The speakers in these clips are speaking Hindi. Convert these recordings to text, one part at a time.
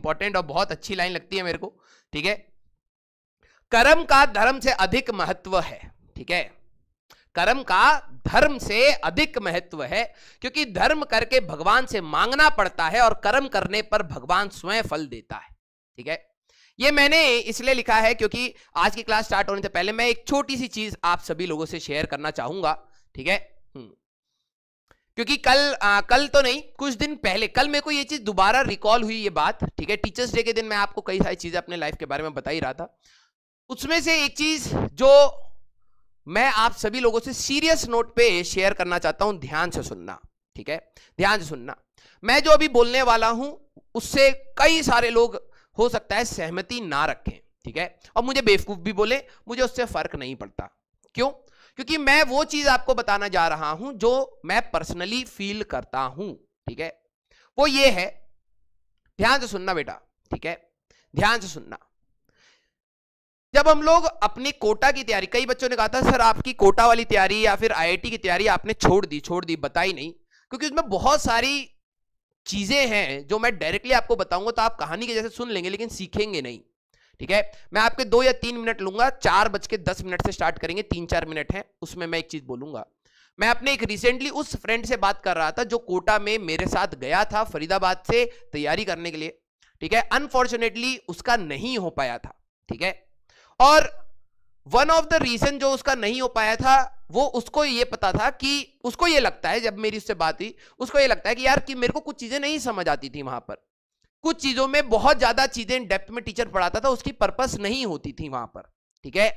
इंपॉर्टेंट और बहुत अच्छी लाइन लगती है मेरे को ठीक है कर्म का धर्म से अधिक महत्व है ठीक है कर्म का धर्म से अधिक महत्व है क्योंकि धर्म करके भगवान से मांगना पड़ता है और कर्म करने पर भगवान स्वयं फल देता है ठीक है ये मैंने इसलिए लिखा है क्योंकि आज की क्लास स्टार्ट होने से पहले मैं एक छोटी सी चीज आप सभी लोगों से शेयर करना चाहूंगा ठीक है क्योंकि कल आ, कल तो नहीं कुछ दिन पहले कल मेरे को ये चीज़ दोबारा रिकॉल हुई ये बात ठीक है टीचर्स डे के दिन मैं आपको कई सारी चीज़ें अपने लाइफ के बारे में बता ही रहा था उसमें से एक चीज़ जो मैं आप सभी लोगों से सीरियस नोट पे शेयर करना चाहता हूं ध्यान से सुनना ठीक है ध्यान से सुनना मैं जो अभी बोलने वाला हूं उससे कई सारे लोग हो सकता है सहमति ना रखें ठीक है और मुझे बेवकूफ भी बोले मुझे उससे फर्क नहीं पड़ता क्यों क्योंकि मैं वो चीज आपको बताना जा रहा हूं जो मैं पर्सनली फील करता हूं ठीक है वो ये है ध्यान से सुनना बेटा ठीक है ध्यान से सुनना जब हम लोग अपनी कोटा की तैयारी कई बच्चों ने कहा था सर आपकी कोटा वाली तैयारी या फिर आईआईटी की तैयारी आपने छोड़ दी छोड़ दी बताई नहीं क्योंकि उसमें बहुत सारी चीजें हैं जो मैं डायरेक्टली आपको बताऊंगा तो आप कहानी के जैसे सुन लेंगे लेकिन सीखेंगे नहीं ठीक है मैं आपके दो या तीन मिनट लूंगा चार बज के दस मिनट से स्टार्ट करेंगे तीन चार मिनट है उसमें मैं एक चीज बोलूंगा मैं अपने एक रिसेंटली उस फ्रेंड से बात कर रहा था जो कोटा में मेरे साथ गया था फरीदाबाद से तैयारी करने के लिए ठीक है अनफॉर्चुनेटली उसका नहीं हो पाया था ठीक है और वन ऑफ द रीजन जो उसका नहीं हो पाया था वो उसको ये पता था कि उसको ये लगता है जब मेरी उससे बात हुई उसको ये लगता है कि यार कि मेरे को कुछ चीजें नहीं समझ आती थी वहां पर कुछ चीजों में बहुत ज्यादा चीजें डेप्थ में टीचर पढ़ाता था उसकी पर्पस नहीं होती थी वहां पर ठीक है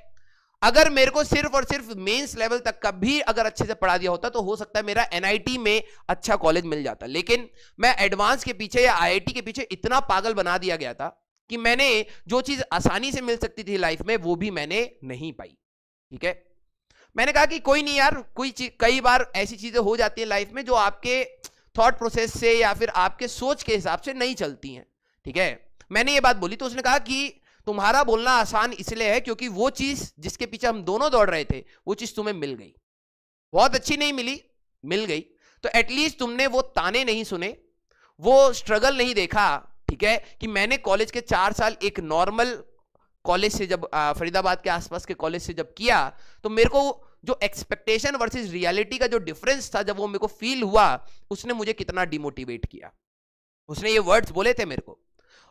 अगर मेरे को सिर्फ और सिर्फ मेंस लेवल तक का भी अगर अच्छे से पढ़ा दिया होता तो हो सकता है मेरा एनआईटी में अच्छा कॉलेज मिल जाता लेकिन मैं एडवांस के पीछे या आईआईटी के पीछे इतना पागल बना दिया गया था कि मैंने जो चीज आसानी से मिल सकती थी लाइफ में वो भी मैंने नहीं पाई ठीक है मैंने कहा कि कोई नहीं यार कोई कई बार ऐसी चीजें हो जाती है लाइफ में जो आपके थॉट प्रोसेस से या फिर आपके सोच के हिसाब से नहीं चलती हैं ठीक है मैंने ये बात बोली तो उसने कहा कि तुम्हारा बोलना आसान इसलिए है क्योंकि वो चीज़ जिसके पीछे हम दोनों दौड़ रहे थे वो चीज़ तुम्हें मिल गई बहुत अच्छी नहीं मिली मिल गई तो एटलीस्ट तुमने वो ताने नहीं सुने वो स्ट्रगल नहीं देखा ठीक है कि मैंने कॉलेज के चार साल एक नॉर्मल कॉलेज से जब फरीदाबाद के आसपास के कॉलेज से जब किया तो मेरे को जो एक्सपेक्टेशन वर्सेस रियलिटी का जो डिफरेंस था जब वो मेरे को फील हुआ उसने मुझे कितना डिमोटिवेट किया उसने ये वर्ड्स बोले थे मेरे को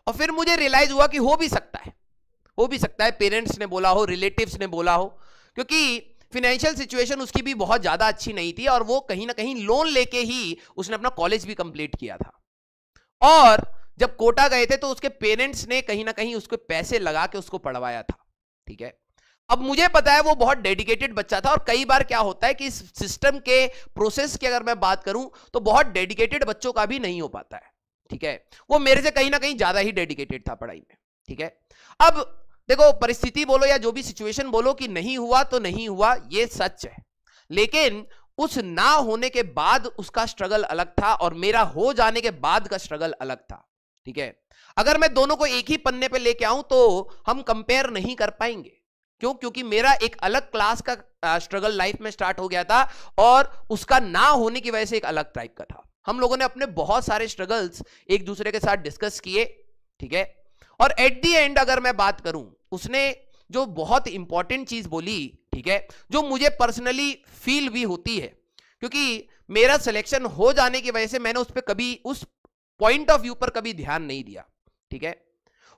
और फिर मुझे रियलाइज हुआ कि हो भी सकता है हो भी सकता है पेरेंट्स ने बोला हो रिलेटिव्स ने बोला हो क्योंकि फिनेंशियल सिचुएशन उसकी भी बहुत ज़्यादा अच्छी नहीं थी और वो कहीं ना कहीं लोन लेके ही उसने अपना कॉलेज भी कंप्लीट किया था और जब कोटा गए थे तो उसके पेरेंट्स ने कहीं ना कहीं उसको पैसे लगा के उसको पढ़वाया था ठीक है अब मुझे पता है वो बहुत डेडिकेटेड बच्चा था और कई बार क्या होता है कि इस सिस्टम के प्रोसेस की अगर मैं बात करूं तो बहुत डेडिकेटेड बच्चों का भी नहीं हो पाता है ठीक है वो मेरे से कहीं ना कहीं ज्यादा ही डेडिकेटेड था पढ़ाई में ठीक है अब देखो परिस्थिति बोलो या जो भी सिचुएशन बोलो कि नहीं हुआ तो नहीं हुआ ये सच है लेकिन उस ना होने के बाद उसका स्ट्रगल अलग था और मेरा हो जाने के बाद का स्ट्रगल अलग था ठीक है अगर मैं दोनों को एक ही पन्ने पे लेके आऊं तो हम कंपेयर नहीं कर पाएंगे क्यों क्योंकि मेरा एक अलग क्लास का स्ट्रगल लाइफ में स्टार्ट हो गया था और उसका ना होने की वजह से एक अलग टाइप का था हम लोगों ने अपने बहुत सारे स्ट्रगल्स एक दूसरे के साथ डिस्कस किए ठीक है और एट दी एंड अगर मैं बात करूं उसने जो बहुत इंपॉर्टेंट चीज बोली ठीक है जो मुझे पर्सनली फील भी होती है क्योंकि मेरा सिलेक्शन हो जाने की वजह से मैंने उस पर कभी उस पॉइंट ऑफ व्यू पर कभी ध्यान नहीं दिया ठीक है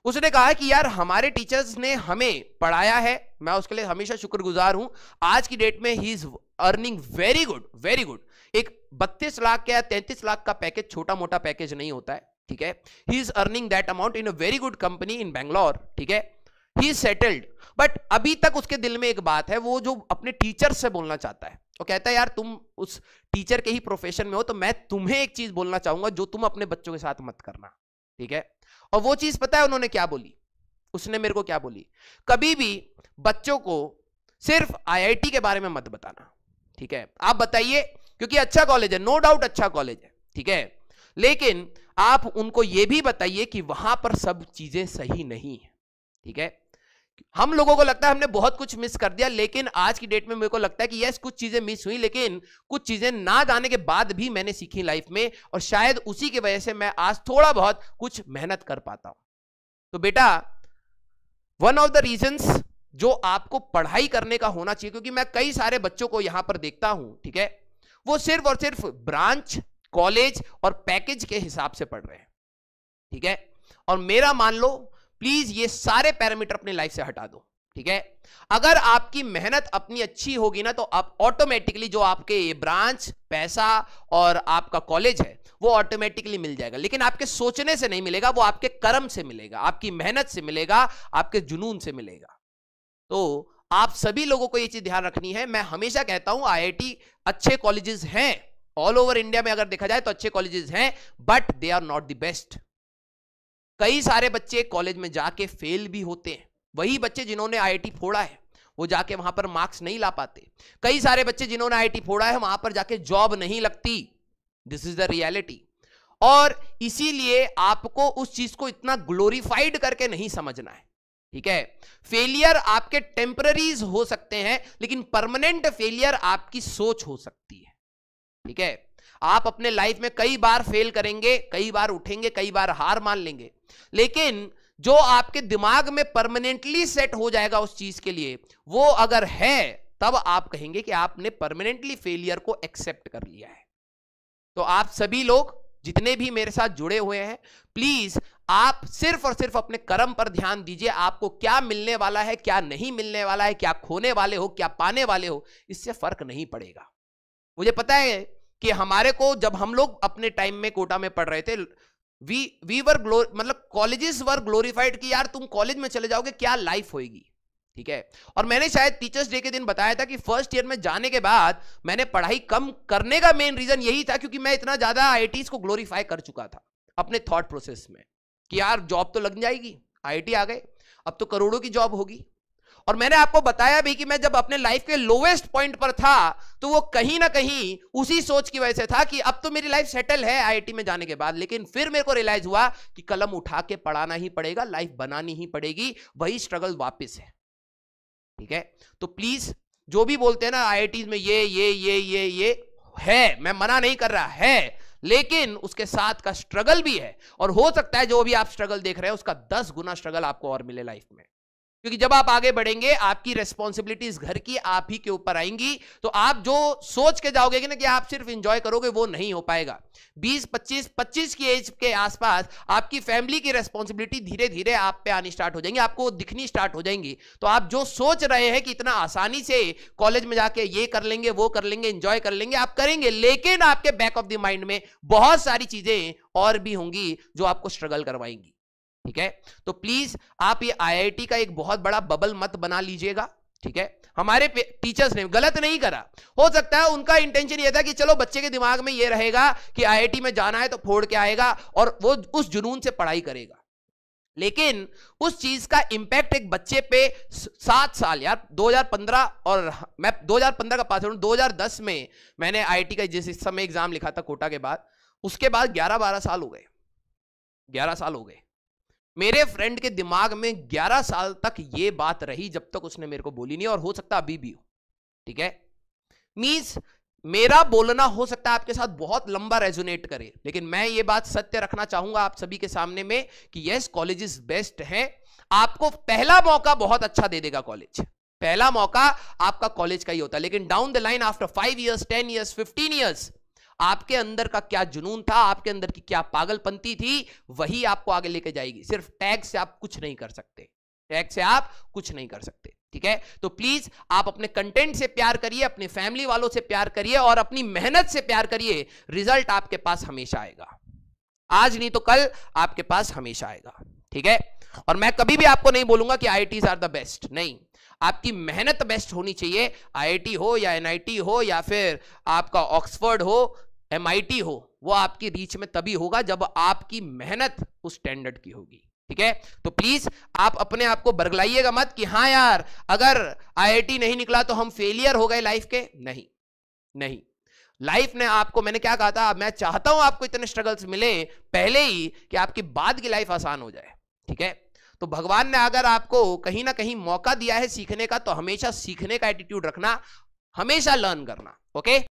उसने कहा कि यार हमारे टीचर्स ने हमें पढ़ाया है मैं उसके लिए हमेशा शुक्रगुजार हूं आज की डेट में he is earning very good very good एक बत्तीस लाख या तैंतीस लाख का पैकेज छोटा मोटा पैकेज नहीं होता है ठीक है he is earning that amount in a very good company in Bangalore ठीक है ही इज सेटल्ड बट अभी तक उसके दिल में एक बात है वो जो अपने टीचर से बोलना चाहता है वो कहता है यार तुम उस टीचर के ही प्रोफेशन में हो तो मैं तुम्हें एक चीज बोलना चाहूंगा जो तुम अपने बच्चों के साथ मत करना ठीक है और वो चीज पता है उन्होंने क्या बोली उसने मेरे को क्या बोली कभी भी बच्चों को सिर्फ आईआईटी के बारे में मत बताना ठीक है आप बताइए क्योंकि अच्छा कॉलेज है नो डाउट अच्छा कॉलेज है ठीक है लेकिन आप उनको यह भी बताइए कि वहां पर सब चीजें सही नहीं है ठीक है हम लोगों को लगता है हमने बहुत कुछ मिस कर दिया लेकिन आज की डेट में मेरे को लगता है कि यस कुछ चीजें मिस हुई लेकिन कुछ चीजें ना जाने के बाद भी मैंने सीखी लाइफ में और शायद उसी की वजह से मैं आज थोड़ा बहुत कुछ मेहनत कर पाता हूं तो बेटा वन ऑफ द रीजंस जो आपको पढ़ाई करने का होना चाहिए क्योंकि मैं कई सारे बच्चों को यहां पर देखता हूं ठीक है वो सिर्फ और सिर्फ ब्रांच कॉलेज और पैकेज के हिसाब से पढ़ रहे हैं ठीक है और मेरा मान लो प्लीज ये सारे पैरामीटर अपने लाइफ से हटा दो ठीक है अगर आपकी मेहनत अपनी अच्छी होगी ना तो आप ऑटोमेटिकली जो आपके ब्रांच पैसा और आपका कॉलेज है वो ऑटोमेटिकली मिल जाएगा लेकिन आपके सोचने से नहीं मिलेगा वो आपके कर्म से मिलेगा आपकी मेहनत से मिलेगा आपके जुनून से मिलेगा तो आप सभी लोगों को ये चीज ध्यान रखनी है मैं हमेशा कहता हूं आई अच्छे कॉलेजेस हैं ऑल ओवर इंडिया में अगर देखा जाए तो अच्छे कॉलेजेस हैं but they are not the best कई सारे बच्चे कॉलेज में जाके फेल भी होते हैं वही बच्चे जिन्होंने आईआईटी फोड़ा है वो जाके वहां पर मार्क्स नहीं ला पाते कई सारे बच्चे जिन्होंने आईआईटी फोड़ा है वहां पर जाके जॉब नहीं लगती दिस इज द रियलिटी और इसीलिए आपको उस चीज को इतना ग्लोरीफाइड करके नहीं समझना है ठीक है फेलियर आपके टेम्पररीज हो सकते हैं लेकिन परमानेंट फेलियर आपकी सोच हो सकती है ठीक है आप अपने लाइफ में कई बार फेल करेंगे कई बार उठेंगे कई बार हार मान लेंगे लेकिन जो आपके दिमाग में परमानेंटली सेट हो जाएगा उस चीज के लिए वो अगर है तब आप कहेंगे कि आपने परमानेंटली फेलियर को एक्सेप्ट कर लिया है तो आप सभी लोग जितने भी मेरे साथ जुड़े हुए हैं प्लीज आप सिर्फ और सिर्फ अपने कर्म पर ध्यान दीजिए आपको क्या मिलने वाला है क्या नहीं मिलने वाला है क्या खोने वाले हो क्या पाने वाले हो इससे फर्क नहीं पड़ेगा मुझे पता है कि हमारे को जब हम लोग अपने टाइम में कोटा में पढ़ रहे थे वी वी वर मतलब कॉलेजेस वर ग्लोरीफाइड कि यार तुम कॉलेज में चले जाओगे क्या लाइफ होगी ठीक है और मैंने शायद टीचर्स डे के दिन बताया था कि फर्स्ट ईयर में जाने के बाद मैंने पढ़ाई कम करने का मेन रीजन यही था क्योंकि मैं इतना ज्यादा आई को ग्लोरीफाई कर चुका था अपने थॉट प्रोसेस में कि यार जॉब तो लग जाएगी आई आ गए अब तो करोड़ों की जॉब होगी और मैंने आपको बताया भी कि मैं जब अपने लाइफ के लोवेस्ट पॉइंट पर था तो वो कहीं ना कहीं उसी सोच की वजह से था कि अब तो मेरी लाइफ सेटल है आईआईटी में जाने के बाद लेकिन फिर मेरे को रियलाइज हुआ कि कलम उठा के पढ़ाना ही पड़ेगा लाइफ बनानी ही पड़ेगी वही स्ट्रगल वापिस है ठीक है तो प्लीज जो भी बोलते हैं ना आई में ये ये ये ये ये है मैं मना नहीं कर रहा है लेकिन उसके साथ का स्ट्रगल भी है और हो सकता है जो भी आप स्ट्रगल देख रहे हैं उसका दस गुना स्ट्रगल आपको और मिले लाइफ में क्योंकि जब आप आगे बढ़ेंगे आपकी रेस्पॉन्सिबिलिटीज घर की आप ही के ऊपर आएंगी तो आप जो सोच के जाओगे कि ना कि आप सिर्फ इंजॉय करोगे वो नहीं हो पाएगा 20 25 25 की एज के आसपास आपकी फैमिली की रेस्पॉन्सिबिलिटी धीरे धीरे आप पे आनी स्टार्ट हो जाएंगी आपको दिखनी स्टार्ट हो जाएंगी तो आप जो सोच रहे हैं कि इतना आसानी से कॉलेज में जाके ये कर लेंगे वो कर लेंगे इंजॉय कर लेंगे आप करेंगे लेकिन आपके बैक ऑफ द माइंड में बहुत सारी चीजें और भी होंगी जो आपको स्ट्रगल करवाएंगी ठीक है तो प्लीज आप ये आईआईटी का एक बहुत बड़ा बबल मत बना लीजिएगा ठीक है हमारे टीचर्स ने गलत नहीं करा हो सकता है उनका इंटेंशन ये था कि चलो बच्चे के दिमाग में ये रहेगा कि आईआईटी में जाना है तो फोड़ के आएगा और वो उस जुनून से पढ़ाई करेगा लेकिन उस चीज का इंपैक्ट एक बच्चे पे सात साल यार 2015 और मैं 2015 का पास हूँ 2010 में मैंने आईटी का जिस समय एग्जाम लिखा था कोटा के बाद उसके बाद 11 12 साल हो गए 11 साल हो गए मेरे फ्रेंड के दिमाग में 11 साल तक ये बात रही जब तक उसने मेरे को बोली नहीं और हो सकता अभी भी हो ठीक है मीन्स मेरा बोलना हो सकता है आपके साथ बहुत लंबा रेजोनेट करे लेकिन मैं ये बात सत्य रखना चाहूंगा आप सभी के सामने में कि यस कॉलेजेस बेस्ट हैं आपको पहला मौका बहुत अच्छा दे देगा कॉलेज पहला मौका आपका कॉलेज का ही होता है लेकिन down the line after five years ten years fifteen years आपके अंदर का क्या जुनून था आपके अंदर की क्या पागलपंती थी वही आपको आगे लेके जाएगी सिर्फ टैग से आप कुछ नहीं कर सकते टैग से आप कुछ नहीं कर सकते ठीक है तो प्लीज आप अपने कंटेंट से प्यार करिए अपने फैमिली वालों से प्यार करिए और अपनी मेहनत से प्यार करिए रिजल्ट आपके पास हमेशा आएगा आज नहीं तो कल आपके पास हमेशा आएगा ठीक है और मैं कभी भी आपको नहीं बोलूंगा कि आई आर द बेस्ट नहीं आपकी मेहनत बेस्ट होनी चाहिए आईआईटी हो या एनआईटी हो या फिर आपका ऑक्सफोर्ड हो एम हो वो आपकी रीच में तभी होगा जब आपकी मेहनत उस स्टैंडर्ड की होगी ठीक है तो प्लीज आप अपने आप को बरगलाइएगा मत कि हाँ यार अगर आई नहीं निकला तो हम फेलियर हो गए लाइफ के नहीं नहीं लाइफ ने आपको मैंने क्या कहा था मैं चाहता हूं आपको इतने स्ट्रगल्स मिले पहले ही कि आपकी बाद की लाइफ आसान हो जाए ठीक है तो भगवान ने अगर आपको कहीं ना कहीं मौका दिया है सीखने का तो हमेशा सीखने का एटीट्यूड रखना हमेशा लर्न करना ओके